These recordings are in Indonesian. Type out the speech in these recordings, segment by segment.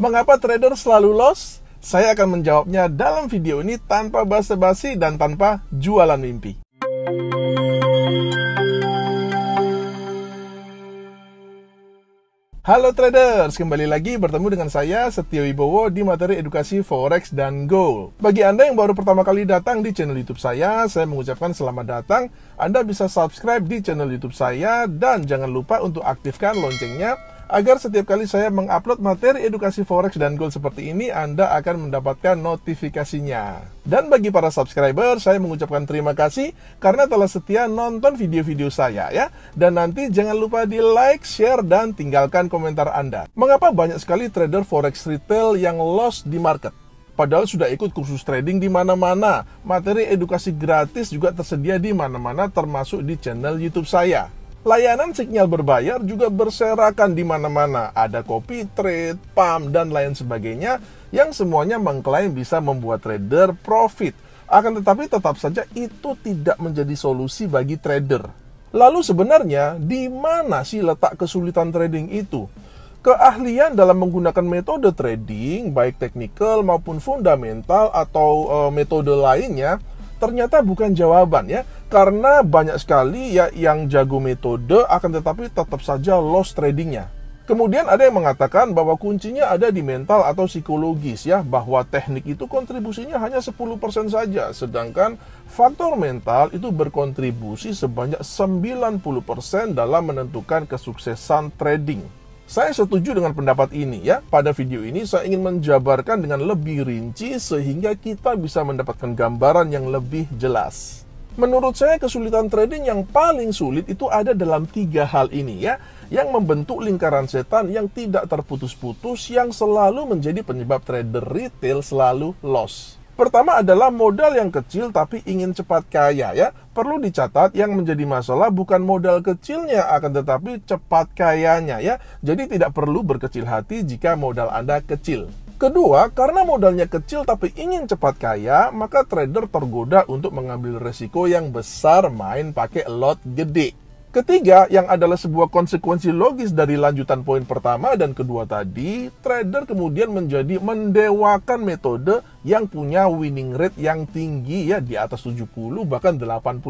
Mengapa trader selalu loss? Saya akan menjawabnya dalam video ini tanpa basa-basi dan tanpa jualan mimpi. Halo traders, kembali lagi bertemu dengan saya Setio Wibowo di materi edukasi forex dan gold. Bagi Anda yang baru pertama kali datang di channel YouTube saya, saya mengucapkan selamat datang. Anda bisa subscribe di channel YouTube saya dan jangan lupa untuk aktifkan loncengnya agar setiap kali saya mengupload materi edukasi forex dan gold seperti ini, Anda akan mendapatkan notifikasinya. Dan bagi para subscriber, saya mengucapkan terima kasih karena telah setia nonton video-video saya ya. Dan nanti jangan lupa di like, share, dan tinggalkan komentar Anda. Mengapa banyak sekali trader forex retail yang lost di market? Padahal sudah ikut kursus trading di mana-mana. Materi edukasi gratis juga tersedia di mana-mana termasuk di channel YouTube saya. Layanan sinyal berbayar juga berserakan di mana-mana. Ada copy trade, pump, dan lain sebagainya yang semuanya mengklaim bisa membuat trader profit. Akan tetapi tetap saja itu tidak menjadi solusi bagi trader. Lalu sebenarnya di mana sih letak kesulitan trading itu? Keahlian dalam menggunakan metode trading, baik teknikal maupun fundamental atau e, metode lainnya, ternyata bukan jawaban ya karena banyak sekali ya yang jago metode akan tetapi tetap saja loss tradingnya. Kemudian ada yang mengatakan bahwa kuncinya ada di mental atau psikologis ya, bahwa teknik itu kontribusinya hanya 10% saja, sedangkan faktor mental itu berkontribusi sebanyak 90% dalam menentukan kesuksesan trading. Saya setuju dengan pendapat ini ya. Pada video ini saya ingin menjabarkan dengan lebih rinci sehingga kita bisa mendapatkan gambaran yang lebih jelas. Menurut saya kesulitan trading yang paling sulit itu ada dalam tiga hal ini ya Yang membentuk lingkaran setan yang tidak terputus-putus yang selalu menjadi penyebab trader retail selalu loss Pertama adalah modal yang kecil tapi ingin cepat kaya ya. Perlu dicatat yang menjadi masalah bukan modal kecilnya akan tetapi cepat kayanya ya. Jadi tidak perlu berkecil hati jika modal Anda kecil. Kedua, karena modalnya kecil tapi ingin cepat kaya, maka trader tergoda untuk mengambil resiko yang besar main pakai lot gede. Ketiga, yang adalah sebuah konsekuensi logis dari lanjutan poin pertama dan kedua tadi, trader kemudian menjadi mendewakan metode yang punya winning rate yang tinggi ya di atas 70 bahkan 80%.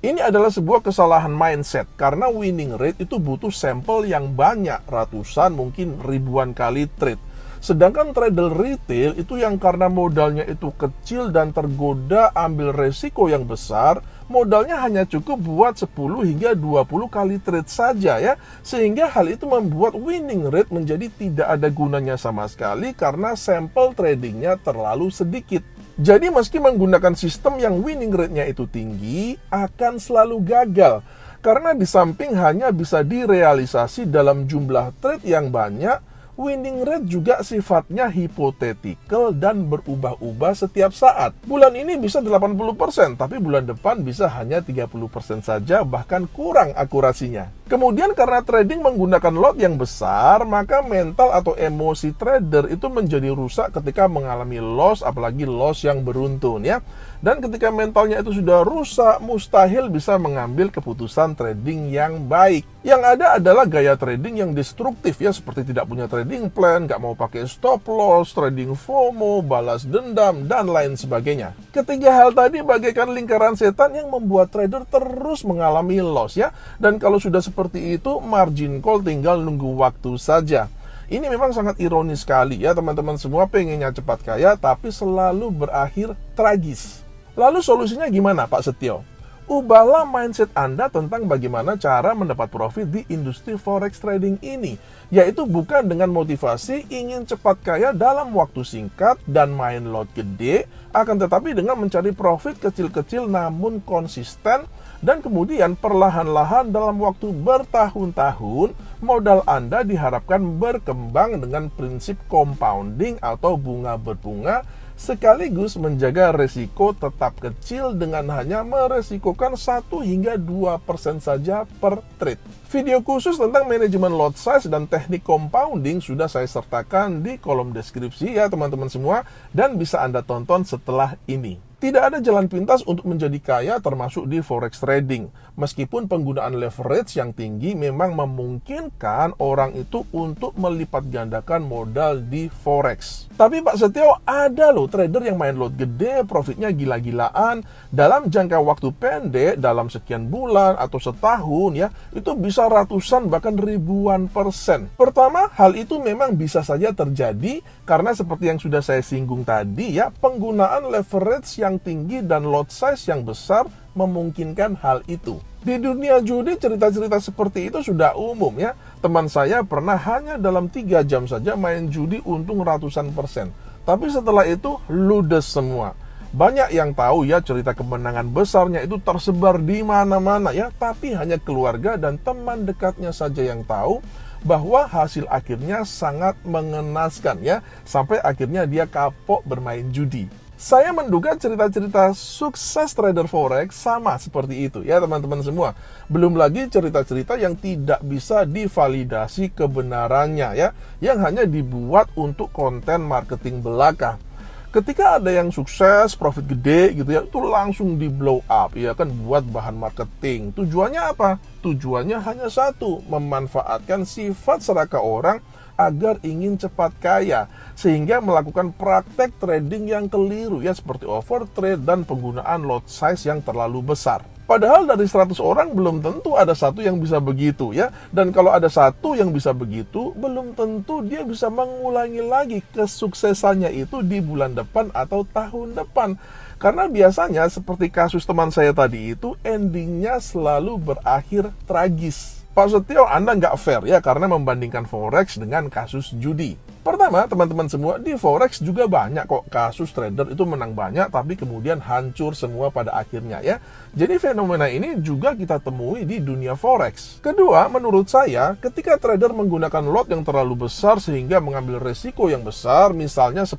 Ini adalah sebuah kesalahan mindset karena winning rate itu butuh sampel yang banyak, ratusan mungkin ribuan kali trade. Sedangkan trader retail itu yang karena modalnya itu kecil dan tergoda ambil resiko yang besar, modalnya hanya cukup buat 10 hingga 20 kali trade saja ya. Sehingga hal itu membuat winning rate menjadi tidak ada gunanya sama sekali karena sampel tradingnya terlalu sedikit. Jadi meski menggunakan sistem yang winning rate-nya itu tinggi, akan selalu gagal. Karena di samping hanya bisa direalisasi dalam jumlah trade yang banyak, winning rate juga sifatnya hipotetikal dan berubah-ubah setiap saat. Bulan ini bisa 80%, tapi bulan depan bisa hanya 30% saja, bahkan kurang akurasinya. Kemudian karena trading menggunakan lot yang besar, maka mental atau emosi trader itu menjadi rusak ketika mengalami loss, apalagi loss yang beruntun ya. Dan ketika mentalnya itu sudah rusak, mustahil bisa mengambil keputusan trading yang baik. Yang ada adalah gaya trading yang destruktif ya, seperti tidak punya trading plan, nggak mau pakai stop loss, trading FOMO, balas dendam, dan lain sebagainya. Ketiga hal tadi bagaikan lingkaran setan yang membuat trader terus mengalami loss ya. Dan kalau sudah seperti seperti itu margin call tinggal nunggu waktu saja. Ini memang sangat ironis sekali ya teman-teman semua pengennya cepat kaya tapi selalu berakhir tragis. Lalu solusinya gimana Pak Setio? Ubahlah mindset Anda tentang bagaimana cara mendapat profit di industri forex trading ini, yaitu bukan dengan motivasi ingin cepat kaya dalam waktu singkat dan main lot gede, akan tetapi dengan mencari profit kecil-kecil namun konsisten dan kemudian perlahan-lahan dalam waktu bertahun-tahun modal Anda diharapkan berkembang dengan prinsip compounding atau bunga berbunga sekaligus menjaga resiko tetap kecil dengan hanya meresikokan 1 hingga 2% saja per trade. Video khusus tentang manajemen lot size dan teknik compounding sudah saya sertakan di kolom deskripsi ya teman-teman semua dan bisa Anda tonton setelah ini. Tidak ada jalan pintas untuk menjadi kaya termasuk di forex trading. Meskipun penggunaan leverage yang tinggi memang memungkinkan orang itu untuk melipat gandakan modal di forex. Tapi Pak Setio ada loh trader yang main lot gede, profitnya gila-gilaan. Dalam jangka waktu pendek, dalam sekian bulan atau setahun ya, itu bisa ratusan bahkan ribuan persen. Pertama, hal itu memang bisa saja terjadi karena seperti yang sudah saya singgung tadi ya, penggunaan leverage yang yang tinggi dan lot size yang besar memungkinkan hal itu. Di dunia judi cerita-cerita seperti itu sudah umum ya. Teman saya pernah hanya dalam 3 jam saja main judi untung ratusan persen. Tapi setelah itu ludes semua. Banyak yang tahu ya cerita kemenangan besarnya itu tersebar di mana-mana ya, tapi hanya keluarga dan teman dekatnya saja yang tahu bahwa hasil akhirnya sangat mengenaskan ya, sampai akhirnya dia kapok bermain judi. Saya menduga cerita-cerita sukses trader forex sama seperti itu ya teman-teman semua. Belum lagi cerita-cerita yang tidak bisa divalidasi kebenarannya ya, yang hanya dibuat untuk konten marketing belaka. Ketika ada yang sukses, profit gede gitu ya, itu langsung di blow up ya kan buat bahan marketing. Tujuannya apa? Tujuannya hanya satu, memanfaatkan sifat seraka orang agar ingin cepat kaya sehingga melakukan praktek trading yang keliru ya seperti overtrade dan penggunaan lot size yang terlalu besar. Padahal dari 100 orang belum tentu ada satu yang bisa begitu ya. Dan kalau ada satu yang bisa begitu, belum tentu dia bisa mengulangi lagi kesuksesannya itu di bulan depan atau tahun depan. Karena biasanya seperti kasus teman saya tadi itu endingnya selalu berakhir tragis. Pak Setio, oh, Anda nggak fair ya karena membandingkan forex dengan kasus judi. Pertama, teman-teman semua, di forex juga banyak kok kasus trader itu menang banyak tapi kemudian hancur semua pada akhirnya ya. Jadi fenomena ini juga kita temui di dunia forex. Kedua, menurut saya, ketika trader menggunakan lot yang terlalu besar sehingga mengambil resiko yang besar, misalnya 10%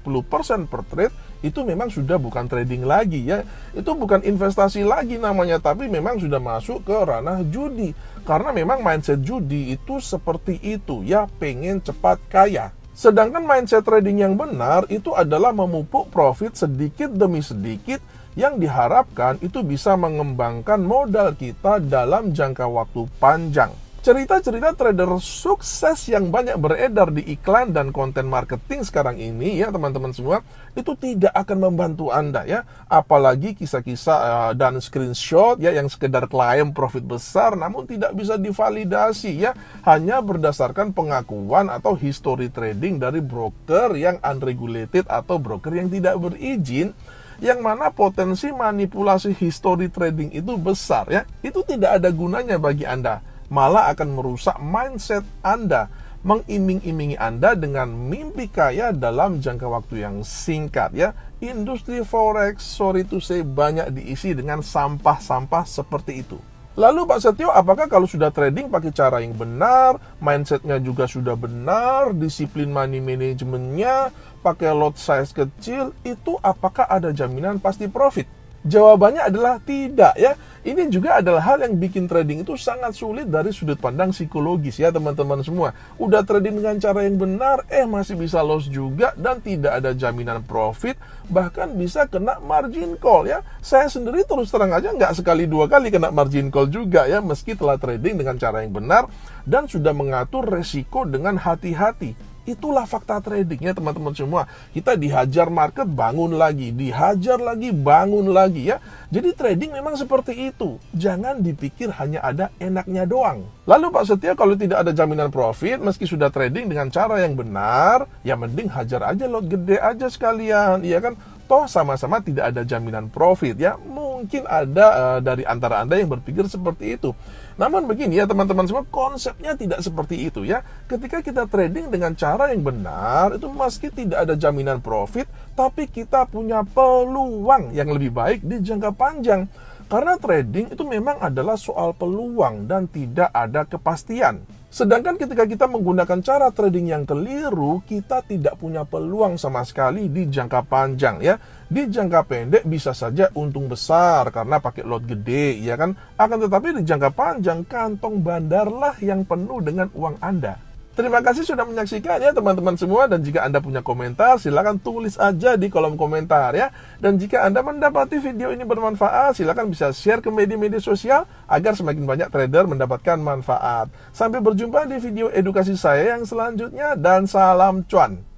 per trade, itu memang sudah bukan trading lagi ya itu bukan investasi lagi namanya tapi memang sudah masuk ke ranah judi karena memang mindset judi itu seperti itu ya pengen cepat kaya sedangkan mindset trading yang benar itu adalah memupuk profit sedikit demi sedikit yang diharapkan itu bisa mengembangkan modal kita dalam jangka waktu panjang cerita-cerita trader sukses yang banyak beredar di iklan dan konten marketing sekarang ini ya teman-teman semua itu tidak akan membantu Anda ya apalagi kisah-kisah uh, dan screenshot ya yang sekedar klaim profit besar namun tidak bisa divalidasi ya hanya berdasarkan pengakuan atau history trading dari broker yang unregulated atau broker yang tidak berizin yang mana potensi manipulasi history trading itu besar ya itu tidak ada gunanya bagi Anda malah akan merusak mindset Anda, mengiming-imingi Anda dengan mimpi kaya dalam jangka waktu yang singkat ya. Industri forex, sorry to say, banyak diisi dengan sampah-sampah seperti itu. Lalu Pak Setio, apakah kalau sudah trading pakai cara yang benar, mindsetnya juga sudah benar, disiplin money managementnya, pakai lot size kecil, itu apakah ada jaminan pasti profit? Jawabannya adalah tidak ya. Ini juga adalah hal yang bikin trading itu sangat sulit dari sudut pandang psikologis ya teman-teman semua. Udah trading dengan cara yang benar, eh masih bisa loss juga dan tidak ada jaminan profit, bahkan bisa kena margin call ya. Saya sendiri terus terang aja nggak sekali dua kali kena margin call juga ya, meski telah trading dengan cara yang benar dan sudah mengatur resiko dengan hati-hati. Itulah fakta tradingnya teman-teman semua. Kita dihajar market bangun lagi, dihajar lagi bangun lagi ya. Jadi trading memang seperti itu. Jangan dipikir hanya ada enaknya doang. Lalu Pak Setia kalau tidak ada jaminan profit meski sudah trading dengan cara yang benar, ya mending hajar aja lot gede aja sekalian, iya kan? Toh sama-sama tidak ada jaminan profit ya mungkin ada uh, dari antara Anda yang berpikir seperti itu. Namun begini ya teman-teman semua, konsepnya tidak seperti itu ya. Ketika kita trading dengan cara yang benar, itu meski tidak ada jaminan profit, tapi kita punya peluang yang lebih baik di jangka panjang. Karena trading itu memang adalah soal peluang dan tidak ada kepastian. Sedangkan ketika kita menggunakan cara trading yang keliru, kita tidak punya peluang sama sekali di jangka panjang ya. Di jangka pendek bisa saja untung besar karena pakai lot gede ya kan. Akan tetapi di jangka panjang kantong bandarlah yang penuh dengan uang Anda. Terima kasih sudah menyaksikan ya teman-teman semua dan jika Anda punya komentar silahkan tulis aja di kolom komentar ya. Dan jika Anda mendapati video ini bermanfaat silahkan bisa share ke media-media sosial agar semakin banyak trader mendapatkan manfaat. Sampai berjumpa di video edukasi saya yang selanjutnya dan salam cuan.